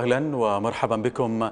اهلا ومرحبا بكم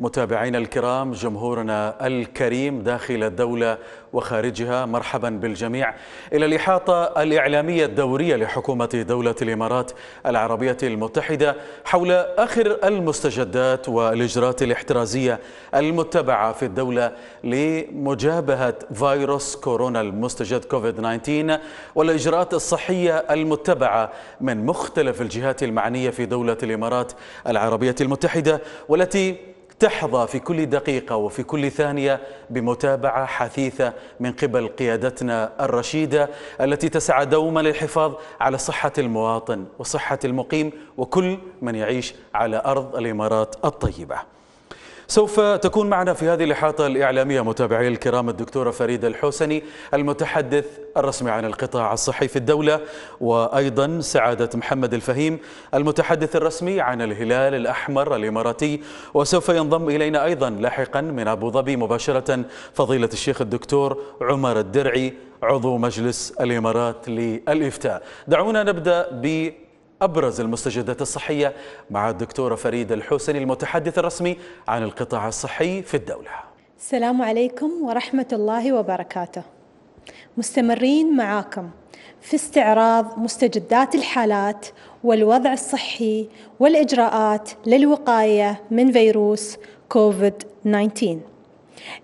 متابعينا الكرام جمهورنا الكريم داخل الدولة وخارجها مرحبا بالجميع إلى الإحاطة الإعلامية الدورية لحكومة دولة الإمارات العربية المتحدة حول آخر المستجدات والإجراءات الاحترازية المتبعة في الدولة لمجابهة فيروس كورونا المستجد كوفيد 19 والإجراءات الصحية المتبعة من مختلف الجهات المعنية في دولة الإمارات العربية المتحدة والتي تحظى في كل دقيقة وفي كل ثانية بمتابعة حثيثة من قبل قيادتنا الرشيدة التي تسعى دوما للحفاظ على صحة المواطن وصحة المقيم وكل من يعيش على أرض الإمارات الطيبة سوف تكون معنا في هذه الإحاطة الإعلامية متابعي الكرام الدكتورة فريدة الحسني المتحدث الرسمي عن القطاع الصحي في الدولة وأيضا سعادة محمد الفهيم المتحدث الرسمي عن الهلال الأحمر الإماراتي وسوف ينضم إلينا أيضا لاحقا من أبو ظبي مباشرة فضيلة الشيخ الدكتور عمر الدرعي عضو مجلس الإمارات للإفتاء دعونا نبدأ ب أبرز المستجدات الصحية مع الدكتورة فريدة الحسني المتحدث الرسمي عن القطاع الصحي في الدولة السلام عليكم ورحمة الله وبركاته مستمرين معاكم في استعراض مستجدات الحالات والوضع الصحي والإجراءات للوقاية من فيروس كوفيد 19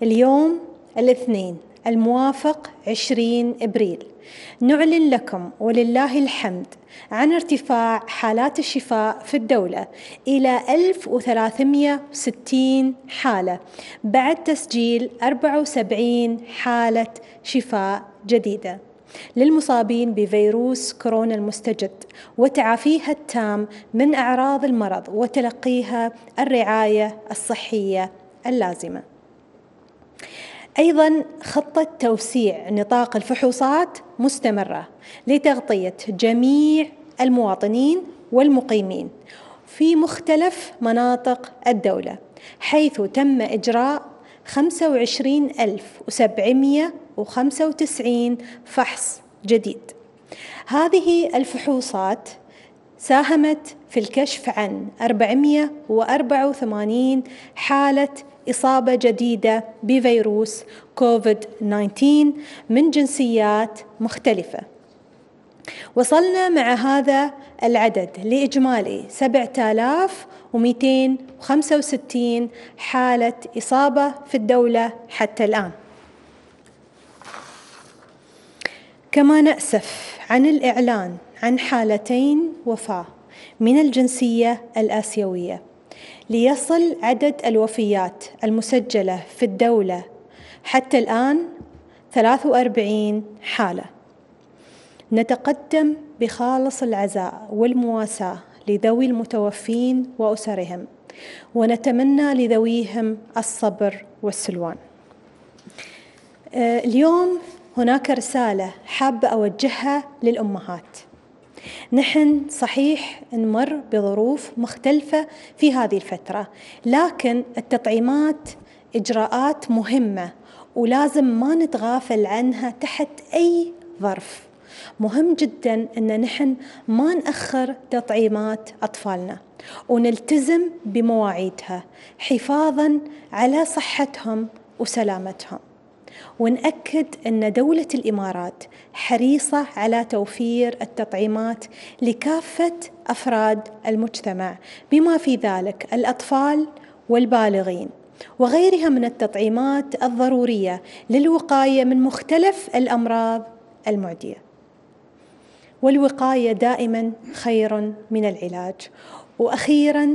اليوم الاثنين الموافق 20 إبريل نعلن لكم ولله الحمد عن ارتفاع حالات الشفاء في الدولة إلى 1360 حالة بعد تسجيل 74 حالة شفاء جديدة للمصابين بفيروس كورونا المستجد وتعافيها التام من أعراض المرض وتلقيها الرعاية الصحية اللازمة. أيضا خطة توسيع نطاق الفحوصات مستمرة لتغطية جميع المواطنين والمقيمين في مختلف مناطق الدولة حيث تم إجراء 25795 فحص جديد هذه الفحوصات ساهمت في الكشف عن 484 حالة إصابة جديدة بفيروس كوفيد 19 من جنسيات مختلفة. وصلنا مع هذا العدد لإجمالي 7265 حالة إصابة في الدولة حتى الآن. كما نأسف عن الإعلان عن حالتين وفاة من الجنسية الآسيوية ليصل عدد الوفيات المسجلة في الدولة حتى الآن 43 حالة نتقدم بخالص العزاء والمواساة لذوي المتوفين وأسرهم ونتمنى لذويهم الصبر والسلوان آه، اليوم هناك رسالة حابة أوجهها للأمهات نحن صحيح نمر بظروف مختلفة في هذه الفترة لكن التطعيمات إجراءات مهمة ولازم ما نتغافل عنها تحت أي ظرف مهم جدا أن نحن ما نأخر تطعيمات أطفالنا ونلتزم بمواعيدها حفاظا على صحتهم وسلامتهم ونأكد أن دولة الإمارات حريصة على توفير التطعيمات لكافة أفراد المجتمع بما في ذلك الأطفال والبالغين وغيرها من التطعيمات الضرورية للوقاية من مختلف الأمراض المعدية والوقاية دائما خير من العلاج وأخيرا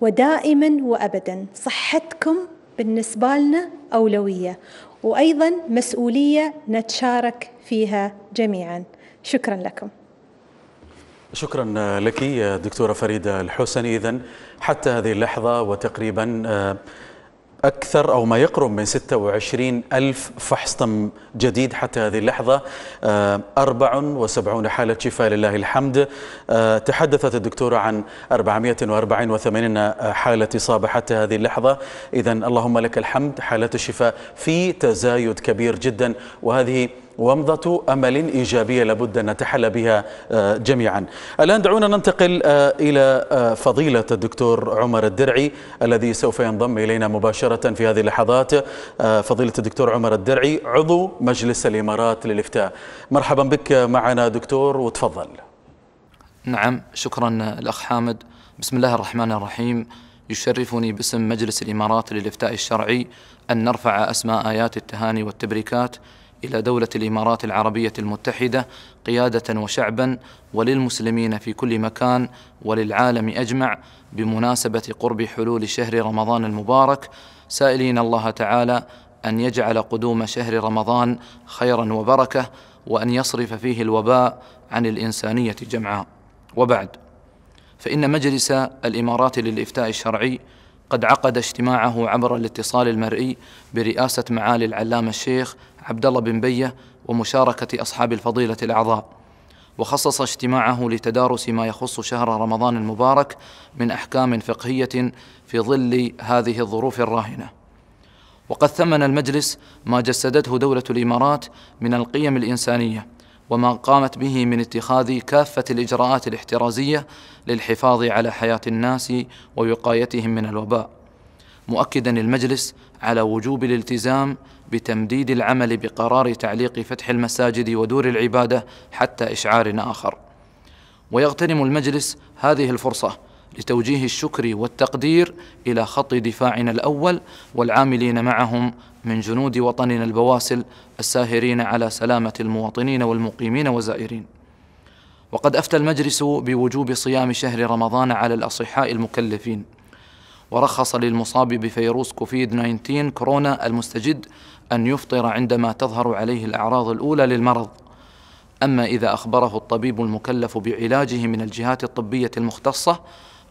ودائما وأبدا صحتكم بالنسبة لنا أولوية وايضا مسؤوليه نتشارك فيها جميعا شكرا لكم شكرا لك دكتوره فريده الحسني اذا حتى هذه اللحظه وتقريبا آه، أكثر أو ما يقرب من 26 ألف فحص تم جديد حتى هذه اللحظة 74 آه، حالة شفاء لله الحمد آه، تحدثت الدكتورة عن 484 آه، حالة إصابة حتى هذه اللحظة إذا اللهم لك الحمد حالات الشفاء في تزايد كبير جدا وهذه ومضة أمل إيجابية لابد أن نتحلى بها آه، جميعا الآن دعونا ننتقل آه، إلى آه، فضيلة الدكتور عمر الدرعي الذي سوف ينضم إلينا مباشرة في هذه اللحظات فضيلة الدكتور عمر الدرعي عضو مجلس الإمارات للإفتاء مرحبا بك معنا دكتور وتفضل نعم شكرا الأخ حامد بسم الله الرحمن الرحيم يشرفني باسم مجلس الإمارات للإفتاء الشرعي أن نرفع أسماء آيات التهاني والتبريكات إلى دولة الإمارات العربية المتحدة قيادة وشعبا وللمسلمين في كل مكان وللعالم أجمع بمناسبة قرب حلول شهر رمضان المبارك سائلين الله تعالى أن يجعل قدوم شهر رمضان خيرا وبركة وأن يصرف فيه الوباء عن الإنسانية جمعاء وبعد فإن مجلس الإمارات للإفتاء الشرعي قد عقد اجتماعه عبر الاتصال المرئي برئاسة معالي العلامة الشيخ عبد الله بن بيه ومشاركه اصحاب الفضيله الاعضاء وخصص اجتماعه لتدارس ما يخص شهر رمضان المبارك من احكام فقهيه في ظل هذه الظروف الراهنه وقد ثمن المجلس ما جسدته دوله الامارات من القيم الانسانيه وما قامت به من اتخاذ كافه الاجراءات الاحترازيه للحفاظ على حياه الناس ووقايتهم من الوباء مؤكدا المجلس على وجوب الالتزام بتمديد العمل بقرار تعليق فتح المساجد ودور العباده حتى اشعار اخر ويغتنم المجلس هذه الفرصه لتوجيه الشكر والتقدير الى خط دفاعنا الاول والعاملين معهم من جنود وطننا البواسل الساهرين على سلامه المواطنين والمقيمين والزائرين وقد افتى المجلس بوجوب صيام شهر رمضان على الاصحاء المكلفين ورخص للمصاب بفيروس كوفيد 19 كورونا المستجد أن يفطر عندما تظهر عليه الأعراض الأولى للمرض أما إذا أخبره الطبيب المكلف بعلاجه من الجهات الطبية المختصة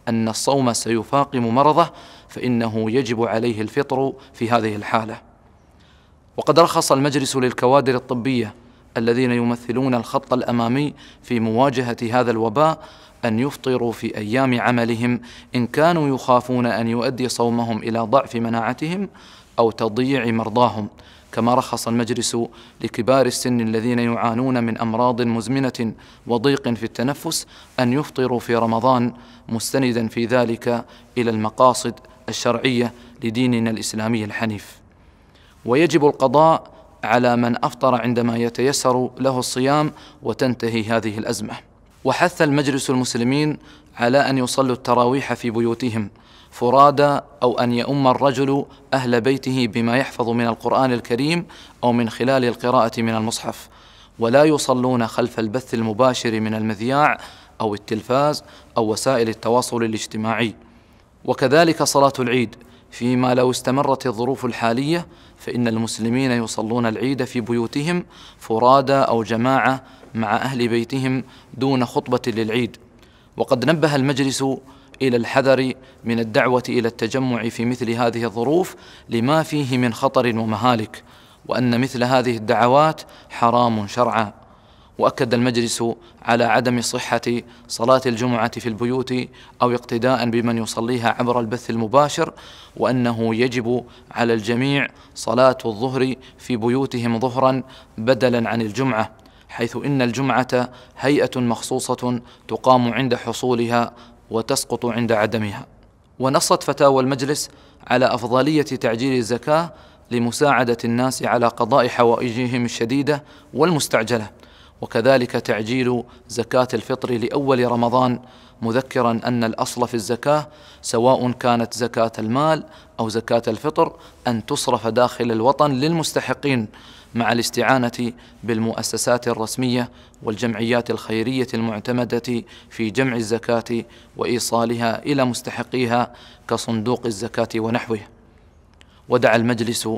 أن الصوم سيفاقم مرضه فإنه يجب عليه الفطر في هذه الحالة وقد رخص المجلس للكوادر الطبية الذين يمثلون الخط الأمامي في مواجهة هذا الوباء أن يفطروا في أيام عملهم إن كانوا يخافون أن يؤدي صومهم إلى ضعف مناعتهم أو تضييع مرضاهم كما رخص المجلس لكبار السن الذين يعانون من امراض مزمنه وضيق في التنفس ان يفطروا في رمضان مستندا في ذلك الى المقاصد الشرعيه لديننا الاسلامي الحنيف ويجب القضاء على من افطر عندما يتيسر له الصيام وتنتهي هذه الازمه وحث المجلس المسلمين على أن يصلوا التراويح في بيوتهم فرادى أو أن يؤم الرجل أهل بيته بما يحفظ من القرآن الكريم أو من خلال القراءة من المصحف ولا يصلون خلف البث المباشر من المذياع أو التلفاز أو وسائل التواصل الاجتماعي وكذلك صلاة العيد فيما لو استمرت الظروف الحالية فإن المسلمين يصلون العيد في بيوتهم فرادى أو جماعة مع أهل بيتهم دون خطبة للعيد وقد نبه المجلس إلى الحذر من الدعوة إلى التجمع في مثل هذه الظروف لما فيه من خطر ومهالك وأن مثل هذه الدعوات حرام شرعا واكد المجلس على عدم صحه صلاه الجمعه في البيوت او اقتداء بمن يصليها عبر البث المباشر وانه يجب على الجميع صلاه الظهر في بيوتهم ظهرا بدلا عن الجمعه حيث ان الجمعه هيئه مخصوصه تقام عند حصولها وتسقط عند عدمها ونصت فتاوى المجلس على افضليه تعجيل الزكاه لمساعده الناس على قضاء حوائجهم الشديده والمستعجله وكذلك تعجيل زكاة الفطر لأول رمضان مذكرا أن الأصل في الزكاة سواء كانت زكاة المال أو زكاة الفطر أن تصرف داخل الوطن للمستحقين مع الاستعانة بالمؤسسات الرسمية والجمعيات الخيرية المعتمدة في جمع الزكاة وإيصالها إلى مستحقيها كصندوق الزكاة ونحوه ودعا المجلس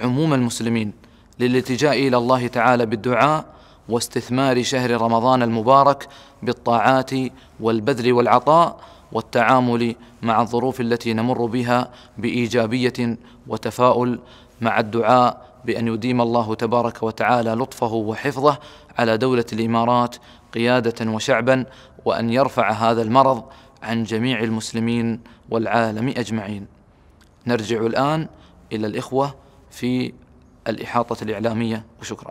عموم المسلمين للالتجاء إلى الله تعالى بالدعاء واستثمار شهر رمضان المبارك بالطاعات والبذل والعطاء والتعامل مع الظروف التي نمر بها بايجابيه وتفاؤل مع الدعاء بان يديم الله تبارك وتعالى لطفه وحفظه على دوله الامارات قياده وشعبا وان يرفع هذا المرض عن جميع المسلمين والعالم اجمعين. نرجع الان الى الاخوه في الاحاطه الاعلاميه وشكرا.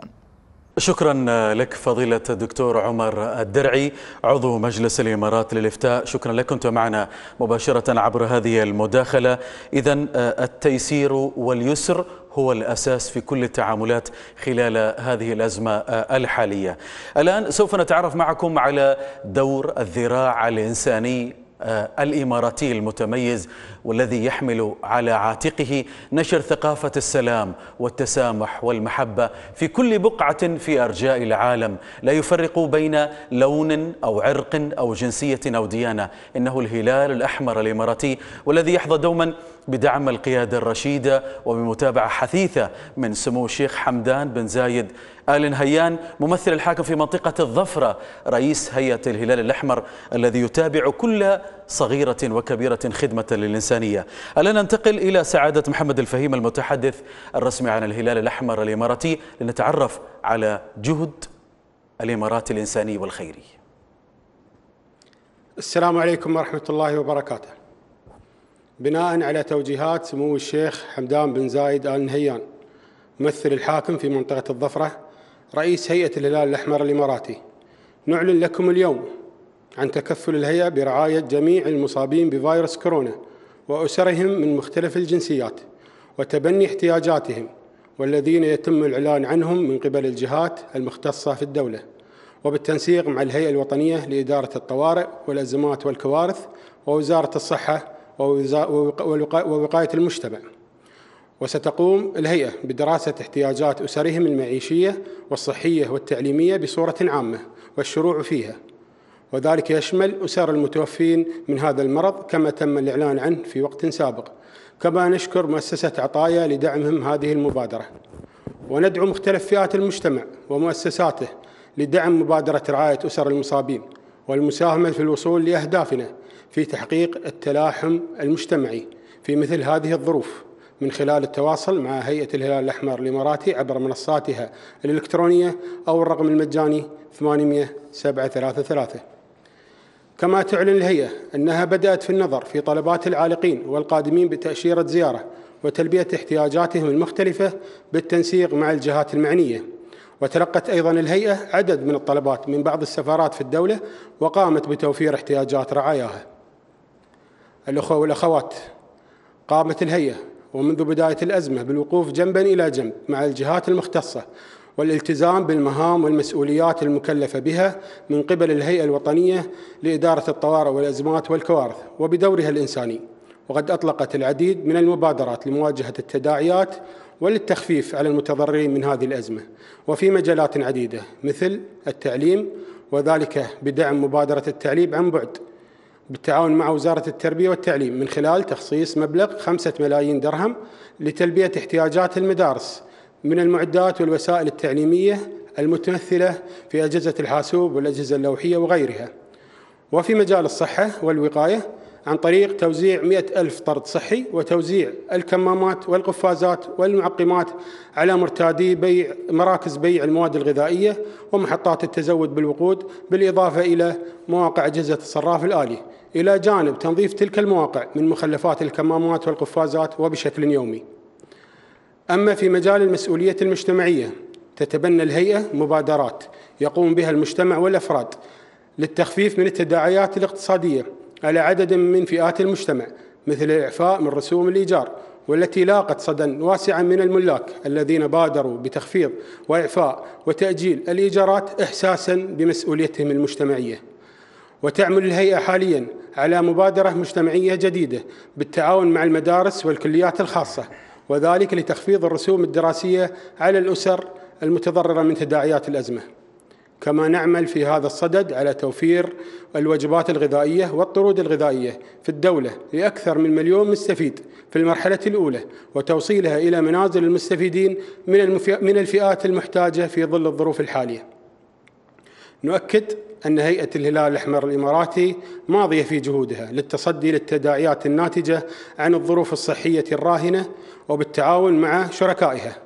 شكرا لك فضيلة الدكتور عمر الدرعي عضو مجلس الإمارات للإفتاء شكرا لك كنت معنا مباشرة عبر هذه المداخلة إذا آه، التيسير واليسر هو الأساس في كل التعاملات خلال هذه الأزمة آه، الحالية الآن سوف نتعرف معكم على دور الذراع الإنساني آه، الاماراتي المتميز والذي يحمل على عاتقه نشر ثقافه السلام والتسامح والمحبه في كل بقعه في ارجاء العالم، لا يفرق بين لون او عرق او جنسيه او ديانه، انه الهلال الاحمر الاماراتي والذي يحظى دوما بدعم القياده الرشيده وبمتابعه حثيثه من سمو الشيخ حمدان بن زايد آل هيان ممثل الحاكم في منطقة الظفرة رئيس هيئة الهلال الأحمر الذي يتابع كل صغيرة وكبيرة خدمة للإنسانية ألا ننتقل إلى سعادة محمد الفهيم المتحدث الرسمي عن الهلال الأحمر الإماراتي لنتعرف على جهد الإمارات الإنساني والخيري السلام عليكم ورحمة الله وبركاته بناء على توجيهات سمو الشيخ حمدان بن زايد آل نهيان ممثل الحاكم في منطقة الظفرة رئيس هيئة الهلال الأحمر الإماراتي نعلن لكم اليوم عن تكفل الهيئة برعاية جميع المصابين بفيروس كورونا وأسرهم من مختلف الجنسيات وتبني احتياجاتهم والذين يتم الإعلان عنهم من قبل الجهات المختصة في الدولة وبالتنسيق مع الهيئة الوطنية لإدارة الطوارئ والأزمات والكوارث ووزارة الصحة ووقاية المجتمع وستقوم الهيئة بدراسة احتياجات أسرهم المعيشية والصحية والتعليمية بصورة عامة والشروع فيها وذلك يشمل أسر المتوفين من هذا المرض كما تم الإعلان عنه في وقت سابق كما نشكر مؤسسة عطايا لدعمهم هذه المبادرة وندعو مختلف فئات المجتمع ومؤسساته لدعم مبادرة رعاية أسر المصابين والمساهمة في الوصول لأهدافنا في تحقيق التلاحم المجتمعي في مثل هذه الظروف من خلال التواصل مع هيئة الهلال الأحمر الإماراتي عبر منصاتها الإلكترونية أو الرقم المجاني 80733 كما تعلن الهيئة أنها بدأت في النظر في طلبات العالقين والقادمين بتأشيرة زيارة وتلبية احتياجاتهم المختلفة بالتنسيق مع الجهات المعنية وتلقت أيضا الهيئة عدد من الطلبات من بعض السفارات في الدولة وقامت بتوفير احتياجات رعاياها الأخوة والأخوات قامت الهيئة ومنذ بداية الأزمة بالوقوف جنبا إلى جنب مع الجهات المختصة والالتزام بالمهام والمسؤوليات المكلفة بها من قبل الهيئة الوطنية لإدارة الطوارئ والأزمات والكوارث وبدورها الإنساني وقد أطلقت العديد من المبادرات لمواجهة التداعيات وللتخفيف على المتضررين من هذه الأزمة وفي مجالات عديدة مثل التعليم وذلك بدعم مبادرة التعليم عن بعد بالتعاون مع وزارة التربية والتعليم من خلال تخصيص مبلغ خمسة ملايين درهم لتلبية احتياجات المدارس من المعدات والوسائل التعليمية المتمثلة في أجهزة الحاسوب والأجهزة اللوحية وغيرها وفي مجال الصحة والوقاية عن طريق توزيع مئة ألف طرد صحي وتوزيع الكمامات والقفازات والمعقمات على مرتادي بيع مراكز بيع المواد الغذائية ومحطات التزود بالوقود بالإضافة إلى مواقع أجهزة الصراف الآلي إلى جانب تنظيف تلك المواقع من مخلفات الكمامات والقفازات وبشكل يومي أما في مجال المسؤولية المجتمعية تتبنى الهيئة مبادرات يقوم بها المجتمع والأفراد للتخفيف من التداعيات الاقتصادية على عدد من فئات المجتمع مثل الإعفاء من رسوم الإيجار والتي لاقت صدى واسعا من الملاك الذين بادروا بتخفيض وإعفاء وتأجيل الإيجارات إحساسا بمسؤوليتهم المجتمعية وتعمل الهيئة حاليا على مبادرة مجتمعية جديدة بالتعاون مع المدارس والكليات الخاصة وذلك لتخفيض الرسوم الدراسية على الأسر المتضررة من تداعيات الأزمة كما نعمل في هذا الصدد على توفير الوجبات الغذائية والطرود الغذائية في الدولة لأكثر من مليون مستفيد في المرحلة الأولى وتوصيلها إلى منازل المستفيدين من الفئات المحتاجة في ظل الظروف الحالية نؤكد أن هيئة الهلال الأحمر الإماراتي ماضية في جهودها للتصدي للتداعيات الناتجة عن الظروف الصحية الراهنة وبالتعاون مع شركائها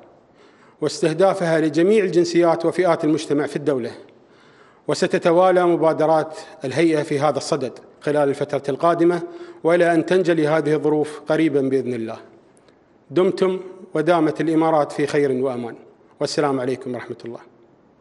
واستهدافها لجميع الجنسيات وفئات المجتمع في الدولة وستتوالى مبادرات الهيئة في هذا الصدد خلال الفترة القادمة وإلى أن تنجلي هذه الظروف قريبا بإذن الله دمتم ودامت الإمارات في خير وأمان والسلام عليكم ورحمة الله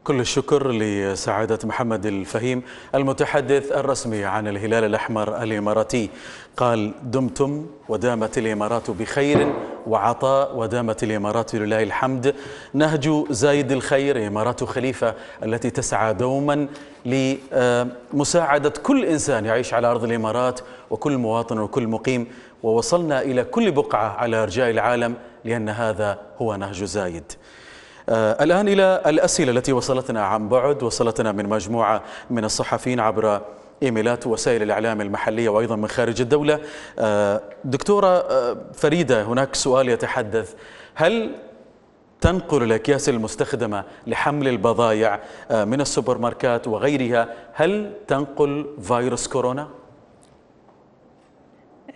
كل الشكر لسعادة محمد الفهيم المتحدث الرسمي عن الهلال الأحمر الإماراتي قال دمتم ودامت الإمارات بخير وعطاء ودامت الإمارات لله الحمد نهج زايد الخير إمارات خليفة التي تسعى دوما لمساعدة كل إنسان يعيش على أرض الإمارات وكل مواطن وكل مقيم ووصلنا إلى كل بقعة على أرجاء العالم لأن هذا هو نهج زايد آه، الآن إلى الأسئلة التي وصلتنا عن بعد وصلتنا من مجموعة من الصحفيين عبر ايميلات وسائل الاعلام المحليه وايضا من خارج الدوله. آه، دكتوره آه، فريده هناك سؤال يتحدث هل تنقل الاكياس المستخدمه لحمل البضائع من السوبر ماركات وغيرها هل تنقل فيروس كورونا؟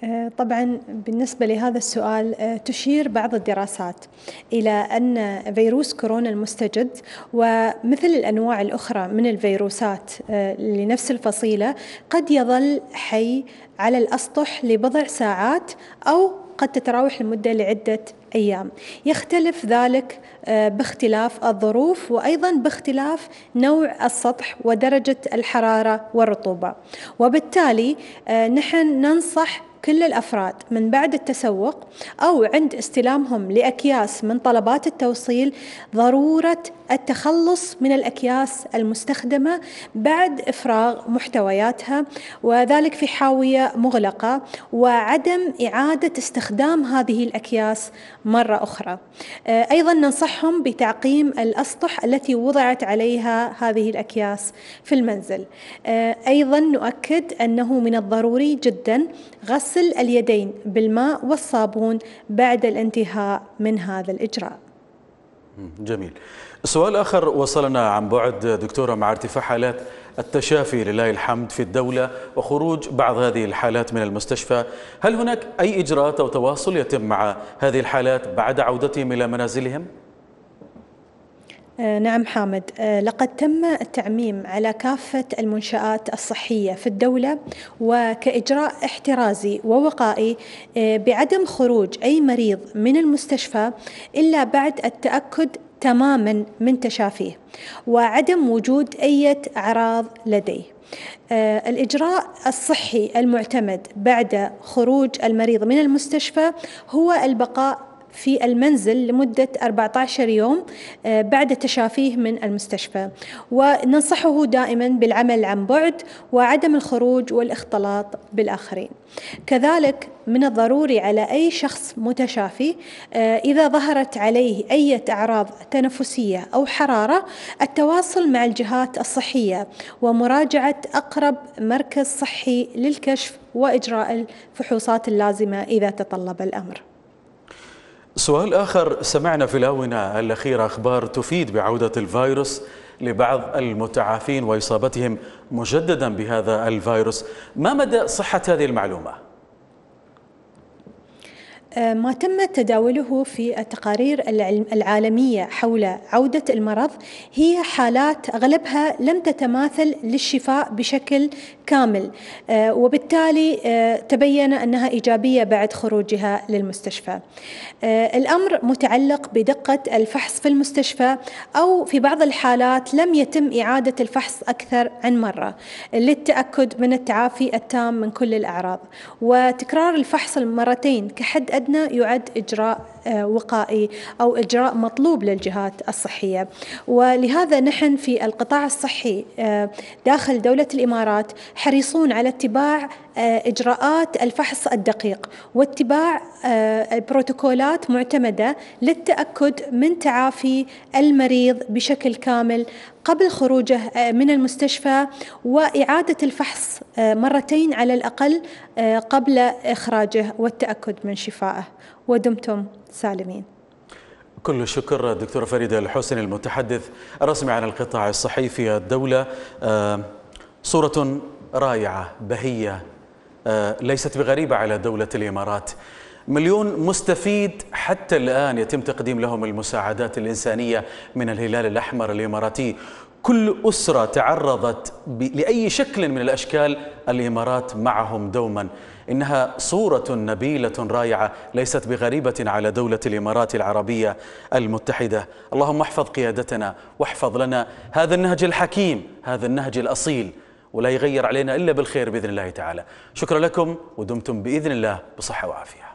آه، طبعا بالنسبة لهذا السؤال آه، تشير بعض الدراسات إلى أن فيروس كورونا المستجد ومثل الأنواع الأخرى من الفيروسات آه، لنفس الفصيلة قد يظل حي على الأسطح لبضع ساعات أو قد تتراوح المدة لعدة أيام يختلف ذلك باختلاف الظروف وأيضا باختلاف نوع السطح ودرجة الحرارة والرطوبة وبالتالي نحن ننصح كل الأفراد من بعد التسوق أو عند استلامهم لأكياس من طلبات التوصيل ضرورة التخلص من الأكياس المستخدمة بعد إفراغ محتوياتها وذلك في حاوية مغلقة وعدم إعادة استخدام هذه الأكياس مرة أخرى آه، أيضا ننصحهم بتعقيم الأسطح التي وضعت عليها هذه الأكياس في المنزل آه، أيضا نؤكد أنه من الضروري جدا غسل غسل اليدين بالماء والصابون بعد الانتهاء من هذا الإجراء جميل سؤال آخر وصلنا عن بعد دكتورة مع ارتفاع حالات التشافي لله الحمد في الدولة وخروج بعض هذه الحالات من المستشفى هل هناك أي إجراءات أو تواصل يتم مع هذه الحالات بعد عودتهم إلى منازلهم؟ آه، نعم حامد آه، لقد تم التعميم على كافة المنشآت الصحية في الدولة وكإجراء احترازي ووقائي آه، بعدم خروج أي مريض من المستشفى إلا بعد التأكد تماما من تشافيه وعدم وجود أي أعراض لديه الإجراء الصحي المعتمد بعد خروج المريض من المستشفى هو البقاء في المنزل لمدة 14 يوم آه، بعد تشافيه من المستشفى وننصحه دائما بالعمل عن بعد وعدم الخروج والاختلاط بالآخرين كذلك من الضروري على أي شخص متشافي آه، إذا ظهرت عليه أي أعراض تنفسية أو حرارة التواصل مع الجهات الصحية ومراجعة أقرب مركز صحي للكشف وإجراء الفحوصات اللازمة إذا تطلب الأمر سؤال آخر سمعنا في الآونة الأخيرة أخبار تفيد بعودة الفيروس لبعض المتعافين وإصابتهم مجددا بهذا الفيروس ما مدى صحة هذه المعلومة؟ آه، ما تم تداوله في التقارير العالمية حول عودة المرض هي حالات أغلبها لم تتماثل للشفاء بشكل كامل آه، وبالتالي آه، تبين أنها إيجابية بعد خروجها للمستشفى الأمر متعلق بدقة الفحص في المستشفى أو في بعض الحالات لم يتم إعادة الفحص أكثر عن مرة للتأكد من التعافي التام من كل الأعراض وتكرار الفحص مرتين كحد أدنى عندنا يعد إجراء آه، وقائي أو إجراء مطلوب للجهات الصحية ولهذا نحن في القطاع الصحي آه، داخل دولة الإمارات حريصون على اتباع آه، إجراءات الفحص الدقيق واتباع آه، بروتوكولات معتمدة للتأكد من تعافي المريض بشكل كامل قبل خروجه آه، من المستشفى وإعادة الفحص مرتين على الأقل قبل إخراجه والتأكد من شفائه ودمتم سالمين كل شكر دكتورة فريدة الحسن المتحدث الرسمي عن القطاع الصحي في الدولة صورة رائعة بهية آه، ليست بغريبة على دولة الإمارات مليون مستفيد حتى الآن يتم تقديم لهم المساعدات الإنسانية من الهلال الأحمر الإماراتي كل أسرة تعرضت لأي شكل من الأشكال الإمارات معهم دوما إنها صورة نبيلة رائعة ليست بغريبة على دولة الإمارات العربية المتحدة اللهم احفظ قيادتنا واحفظ لنا هذا النهج الحكيم هذا النهج الأصيل ولا يغير علينا إلا بالخير بإذن الله تعالى شكرا لكم ودمتم بإذن الله بصحة وعافية